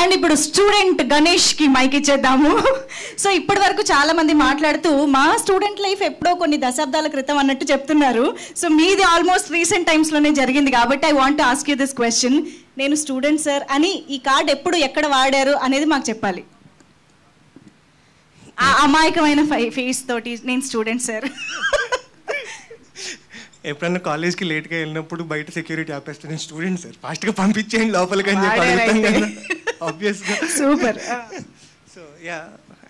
and ఇప్పుడు student Ganesh కి mic ఇచ్చేద్దాము so ఇప్పటి వరకు చాలా మంది మాట్లాడుతూ మా స్టూడెంట్ లైఫ్ ఎప్పుడో కొన్ని దశాబ్దాల క్రితం అన్నట్టు చెప్తున్నారు సో మీది ఆల్మోస్ట్ రీసెంట్ టైమ్స్ లోనే జరిగింది కాబట్టి I want ask you this question నేను స్టూడెంట్ సార్ అని ఈ కార్డ్ ఎప్పుడు ఎక్కడ వాడారు అనేది మాకు చెప్పాలి ఆ అమాయకమైన ఫేస్ తోటి నేను స్టూడెంట్ సార్ ఎప్పుడన్నా కాలేజ్కి లేట్గా వెళ్ళినప్పుడు బయట సెక్యూరిటీ ఆపేస్తే నేను స్టూడెంట్ సార్ ఫాస్ట్గా పంపించేయండి లోపలికి అని చెప్పి ఆబ్వియస్గా super so yeah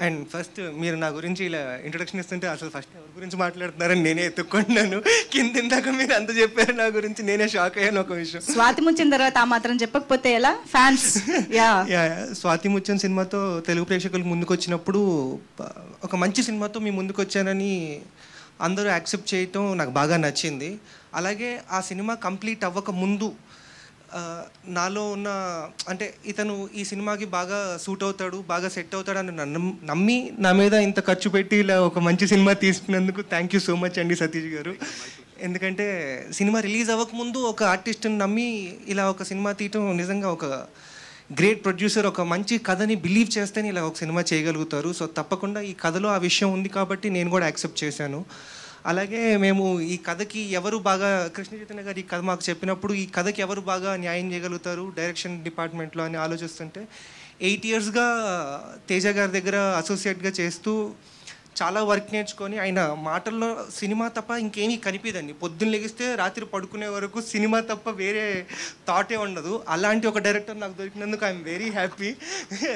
and first మీరు నా గురించి ఇలా ఇంట్రొడక్షన్ ఇస్తుంటే అసలు ఫస్ట్ ఎవరి గురించి మాట్లాడుతున్నారని నేనే ఎత్తుక్కున్నాను కింద ఇందాక మీరు అంత చెప్పారు నా గురించి నేనే షాక్ అయ్యాను ఒక విషయం స్వాతి ముచ్చిన తర్వాత ఆ మాత్రం చెప్పకపోతే ఎలా ఫ్యాన్స్ యా స్వాతి ముచ్చిన సినిమాతో తెలుగు ప్రేక్షకులు ముందుకొచ్చినప్పుడు ఒక మంచి సినిమాతో మీ ముందుకొచ్చానని అందరూ యాక్సెప్ట్ చేయటం నాకు బాగా నచ్చింది అలాగే ఆ సినిమా కంప్లీట్ అవ్వక ముందు నాలో ఉన్న అంటే ఇతను ఈ సినిమాకి బాగా సూట్ అవుతాడు బాగా సెట్ అవుతాడు అని నన్ను నమ్మి నా మీద ఇంత ఖర్చు పెట్టి ఇలా ఒక మంచి సినిమా తీసుకున్నందుకు థ్యాంక్ యూ సో మచ్ అండి సతీష్ గారు ఎందుకంటే సినిమా రిలీజ్ అవ్వకముందు ఒక ఆర్టిస్ట్ని నమ్మి ఇలా ఒక సినిమా తీయటం నిజంగా ఒక గ్రేట్ ప్రొడ్యూసర్ ఒక మంచి కథని బిలీవ్ చేస్తేనే ఇలా ఒక సినిమా చేయగలుగుతారు సో తప్పకుండా ఈ కథలో ఆ విషయం ఉంది కాబట్టి నేను కూడా యాక్సెప్ట్ చేశాను అలాగే మేము ఈ కథకి ఎవరు బాగా కృష్ణ చైతన్య గారు ఈ కథ మాకు చెప్పినప్పుడు ఈ కథకి ఎవరు బాగా న్యాయం చేయగలుగుతారు డైరెక్షన్ డిపార్ట్మెంట్లో అని ఆలోచిస్తుంటే ఎయిట్ ఇయర్స్గా తేజ గారి దగ్గర అసోసియేట్గా చేస్తూ చాలా వర్క్ నేర్చుకొని ఆయన మాటల్లో సినిమా తప్ప ఇంకేమీ కనిపించండి పొద్దున్న లెగిస్తే రాత్రి పడుకునే వరకు సినిమా తప్ప వేరే థాటే ఉండదు అలాంటి ఒక డైరెక్టర్ నాకు దొరికినందుకు I'm very happy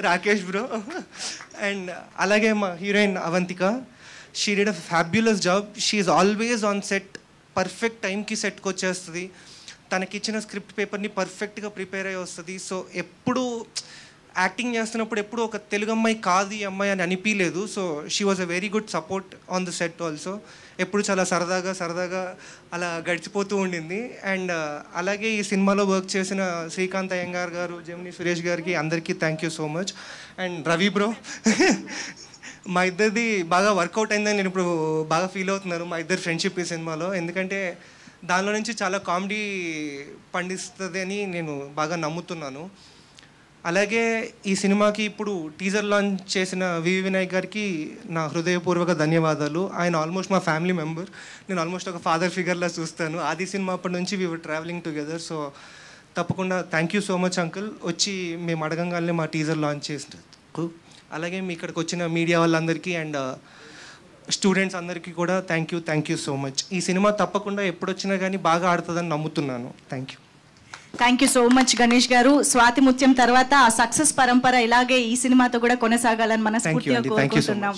Rakesh bro and అలాగే మా heroine Avantika she did a fabulous job she is always on set perfect టైంకి సెట్కి వచ్చేస్తుంది తనకిచ్చిన స్క్రిప్ట్ పేపర్ని పర్ఫెక్ట్గా ప్రిపేర్ అయ్యి వస్తుంది సో ఎప్పుడు యాక్టింగ్ చేస్తున్నప్పుడు ఎప్పుడు ఒక తెలుగు అమ్మాయి కాదు ఈ అమ్మాయి అని అనిపించలేదు so she was a very good support on the set also ఎప్పుడు చాలా సరదాగా సరదాగా అలా గడిచిపోతూ ఉండింది అండ్ uh, అలాగే ఈ సినిమాలో వర్క్ చేసిన శ్రీకాంత్ అయ్యంగార్ గారు జమిని సురేష్ గారికి అందరికీ thank you so much and Ravi bro మా ఇద్దరిది బాగా వర్కౌట్ అయిందని నేను ఇప్పుడు బాగా ఫీల్ అవుతున్నాను మా ఇద్దరు ఫ్రెండ్షిప్ ఈ సినిమాలో ఎందుకంటే దానిలో నుంచి చాలా కామెడీ పండిస్తుంది అని నేను బాగా నమ్ముతున్నాను అలాగే ఈ సినిమాకి ఇప్పుడు టీజర్ లాంచ్ చేసిన వివి వినాయక్ గారికి నా హృదయపూర్వక ధన్యవాదాలు ఆయన ఆల్మోస్ట్ మా ఫ్యామిలీ మెంబర్ నేను ఆల్మోస్ట్ ఒక ఫాదర్ ఫిగర్లా చూస్తాను ఆది సినిమా అప్పటి నుంచి వీ ట్రావెలింగ్ టుగెదర్ సో తప్పకుండా thank you so much uncle వచ్చి మేము అడగంగానే మా టీజర్ లాంచ్ చేసినందుకు అలాగే మీ ఇక్కడికి వచ్చిన మీడియా వాళ్ళందరికీ అండ్ స్టూడెంట్స్ అందరికీ కూడా thank you thank you so much ఈ సినిమా తప్పకుండా ఎప్పుడొచ్చినా కానీ బాగా ఆడుతుందని నమ్ముతున్నాను thank you thank you so much Ganesh garu Swathi ముత్యం తర్వాత ఆ సక్సెస్ పరంపర ఇలాగే ఈ సినిమాతో కూడా కొనసాగాలని మనం కోరుకుంటున్నాం